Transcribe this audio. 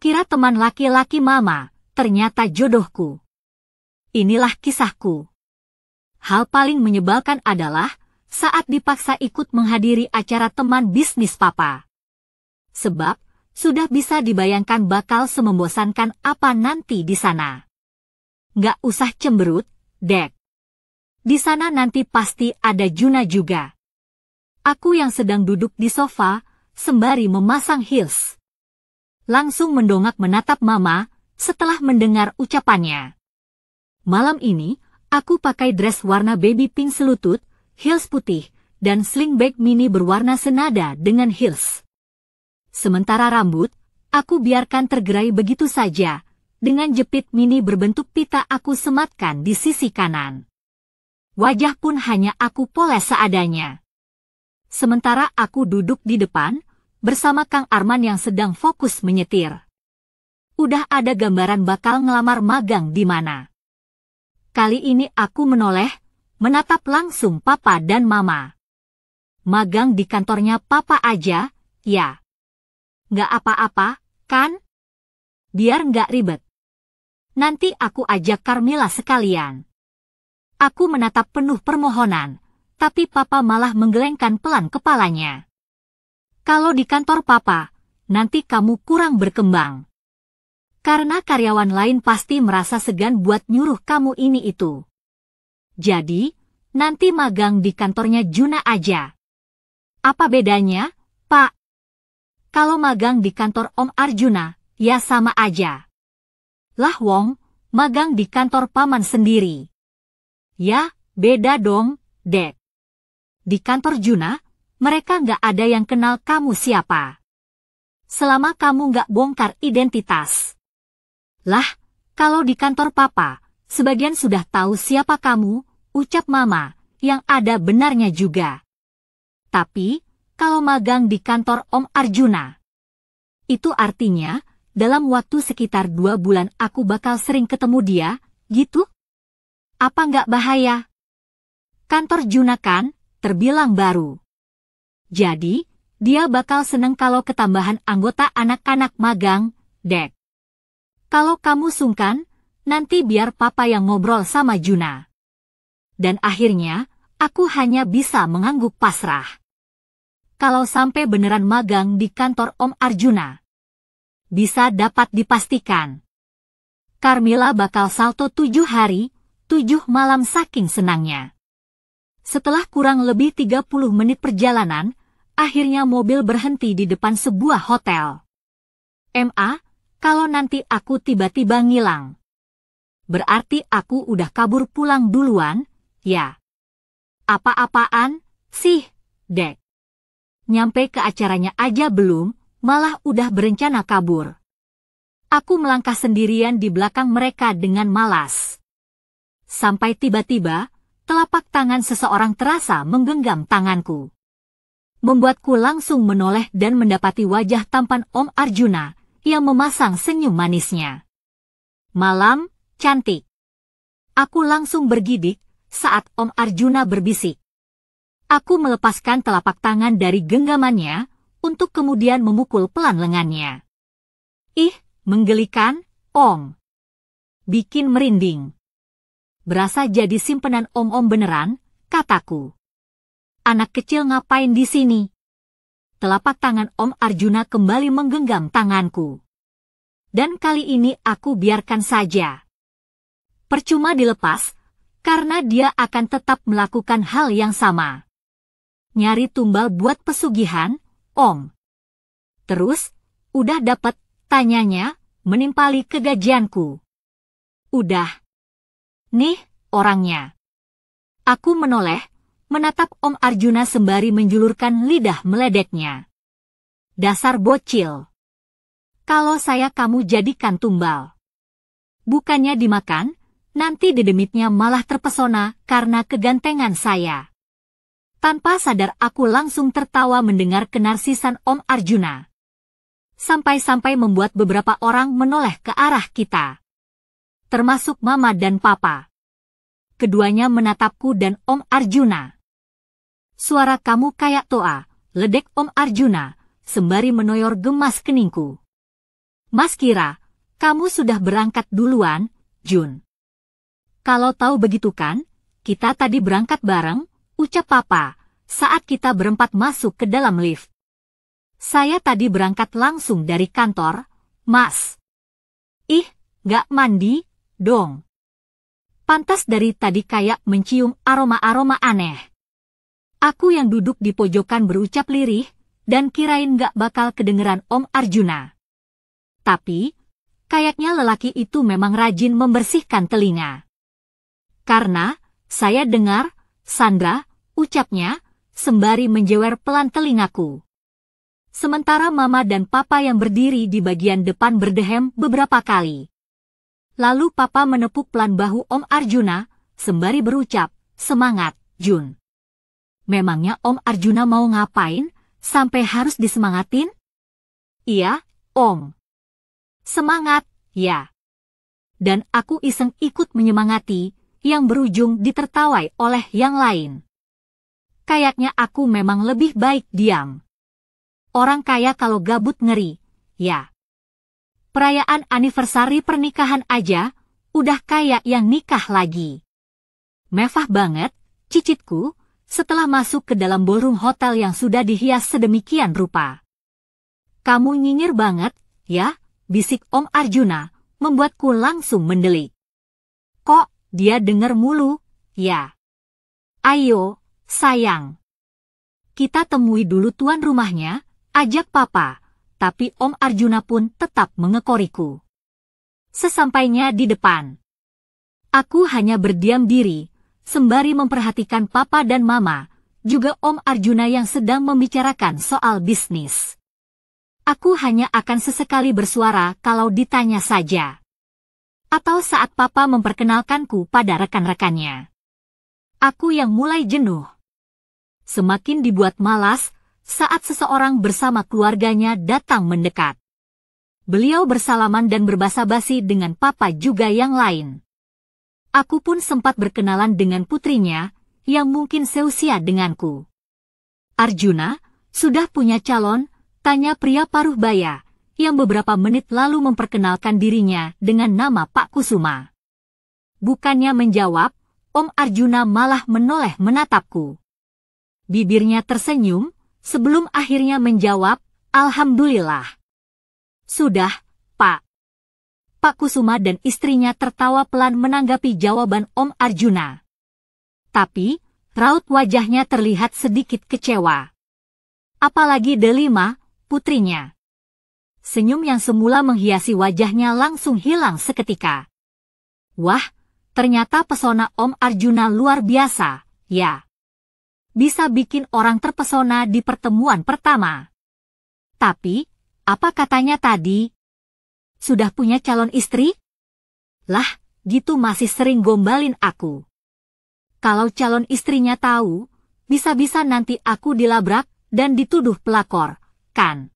kira teman laki-laki mama, ternyata jodohku. Inilah kisahku. Hal paling menyebalkan adalah saat dipaksa ikut menghadiri acara teman bisnis papa. Sebab, sudah bisa dibayangkan bakal semembosankan apa nanti di sana. Nggak usah cemberut, Dek. Di sana nanti pasti ada Juna juga. Aku yang sedang duduk di sofa, sembari memasang heels langsung mendongak menatap Mama setelah mendengar ucapannya. Malam ini, aku pakai dress warna baby pink selutut, heels putih, dan sling bag mini berwarna senada dengan heels. Sementara rambut, aku biarkan tergerai begitu saja, dengan jepit mini berbentuk pita aku sematkan di sisi kanan. Wajah pun hanya aku poles seadanya. Sementara aku duduk di depan, bersama Kang Arman yang sedang fokus menyetir. Udah ada gambaran bakal ngelamar magang di mana. Kali ini aku menoleh, menatap langsung papa dan mama. Magang di kantornya papa aja, ya. Nggak apa-apa, kan? Biar nggak ribet. Nanti aku ajak Carmila sekalian. Aku menatap penuh permohonan, tapi papa malah menggelengkan pelan kepalanya kalau di kantor papa, nanti kamu kurang berkembang. Karena karyawan lain pasti merasa segan buat nyuruh kamu ini itu. Jadi, nanti magang di kantornya Juna aja. Apa bedanya, Pak? Kalau magang di kantor Om Arjuna, ya sama aja. Lah Wong, magang di kantor paman sendiri. Ya, beda dong, Dek. Di kantor Juna, mereka nggak ada yang kenal kamu siapa. Selama kamu nggak bongkar identitas. Lah, kalau di kantor papa, sebagian sudah tahu siapa kamu, ucap mama, yang ada benarnya juga. Tapi, kalau magang di kantor Om Arjuna, itu artinya, dalam waktu sekitar dua bulan aku bakal sering ketemu dia, gitu? Apa nggak bahaya? Kantor Junakan terbilang baru. Jadi, dia bakal seneng kalau ketambahan anggota anak-anak magang, Dek. Kalau kamu sungkan, nanti biar papa yang ngobrol sama Juna. Dan akhirnya, aku hanya bisa mengangguk pasrah. Kalau sampai beneran magang di kantor Om Arjuna, bisa dapat dipastikan. Karmila bakal salto tujuh hari, tujuh malam saking senangnya. Setelah kurang lebih 30 menit perjalanan, Akhirnya mobil berhenti di depan sebuah hotel. MA, kalau nanti aku tiba-tiba ngilang. Berarti aku udah kabur pulang duluan, ya. Apa-apaan, sih, dek. Nyampe ke acaranya aja belum, malah udah berencana kabur. Aku melangkah sendirian di belakang mereka dengan malas. Sampai tiba-tiba, telapak tangan seseorang terasa menggenggam tanganku membuatku langsung menoleh dan mendapati wajah tampan Om Arjuna yang memasang senyum manisnya. Malam, cantik. Aku langsung bergidik saat Om Arjuna berbisik. Aku melepaskan telapak tangan dari genggamannya untuk kemudian memukul pelan lengannya. Ih, menggelikan, Om. Bikin merinding. Berasa jadi simpenan om-om beneran, kataku. Anak kecil ngapain di sini? Telapak tangan Om Arjuna kembali menggenggam tanganku. Dan kali ini aku biarkan saja. Percuma dilepas, karena dia akan tetap melakukan hal yang sama. Nyari tumbal buat pesugihan, Om. Terus, udah dapet, tanyanya, menimpali kegajianku. Udah. Nih, orangnya. Aku menoleh, menatap Om Arjuna sembari menjulurkan lidah meledeknya. Dasar bocil. Kalau saya kamu jadikan tumbal. Bukannya dimakan, nanti dedemitnya malah terpesona karena kegantengan saya. Tanpa sadar aku langsung tertawa mendengar kenarsisan Om Arjuna. Sampai-sampai membuat beberapa orang menoleh ke arah kita. Termasuk Mama dan Papa keduanya menatapku dan Om Arjuna. Suara kamu kayak toa, ledek Om Arjuna, sembari menoyor gemas keningku. Mas kira, kamu sudah berangkat duluan, Jun. Kalau tahu begitu kan, kita tadi berangkat bareng, ucap papa, saat kita berempat masuk ke dalam lift. Saya tadi berangkat langsung dari kantor, mas. Ih, gak mandi, dong. Pantas dari tadi kayak mencium aroma-aroma aneh. Aku yang duduk di pojokan berucap lirih, dan kirain gak bakal kedengeran Om Arjuna. Tapi, kayaknya lelaki itu memang rajin membersihkan telinga. Karena, saya dengar, Sandra, ucapnya, sembari menjewer pelan telingaku. Sementara mama dan papa yang berdiri di bagian depan berdehem beberapa kali. Lalu papa menepuk pelan bahu Om Arjuna, sembari berucap, semangat, Jun. Memangnya Om Arjuna mau ngapain, sampai harus disemangatin? Iya, Om. Semangat, ya. Dan aku iseng ikut menyemangati, yang berujung ditertawai oleh yang lain. Kayaknya aku memang lebih baik diam. Orang kaya kalau gabut ngeri, ya. Perayaan anniversary pernikahan aja, udah kaya yang nikah lagi. Mewah banget, cicitku, setelah masuk ke dalam ballroom hotel yang sudah dihias sedemikian rupa. Kamu nyinyir banget, ya, bisik Om Arjuna, membuatku langsung mendelik. Kok, dia dengar mulu, ya. Ayo, sayang. Kita temui dulu tuan rumahnya, ajak papa, tapi Om Arjuna pun tetap mengekoriku. Sesampainya di depan, aku hanya berdiam diri, sembari memperhatikan papa dan mama, juga Om Arjuna yang sedang membicarakan soal bisnis. Aku hanya akan sesekali bersuara kalau ditanya saja. Atau saat papa memperkenalkanku pada rekan-rekannya. Aku yang mulai jenuh. Semakin dibuat malas saat seseorang bersama keluarganya datang mendekat. Beliau bersalaman dan berbasa-basi dengan papa juga yang lain. Aku pun sempat berkenalan dengan putrinya, yang mungkin seusia denganku. Arjuna, sudah punya calon? Tanya pria paruh baya, yang beberapa menit lalu memperkenalkan dirinya dengan nama Pak Kusuma. Bukannya menjawab, Om Arjuna malah menoleh menatapku. Bibirnya tersenyum, sebelum akhirnya menjawab, Alhamdulillah. Sudah, Pak Kusuma dan istrinya tertawa pelan menanggapi jawaban Om Arjuna. Tapi, raut wajahnya terlihat sedikit kecewa. Apalagi Delima, putrinya. Senyum yang semula menghiasi wajahnya langsung hilang seketika. Wah, ternyata pesona Om Arjuna luar biasa, ya. Bisa bikin orang terpesona di pertemuan pertama. Tapi, apa katanya tadi? Sudah punya calon istri? Lah, gitu masih sering gombalin aku. Kalau calon istrinya tahu, bisa-bisa nanti aku dilabrak dan dituduh pelakor, kan?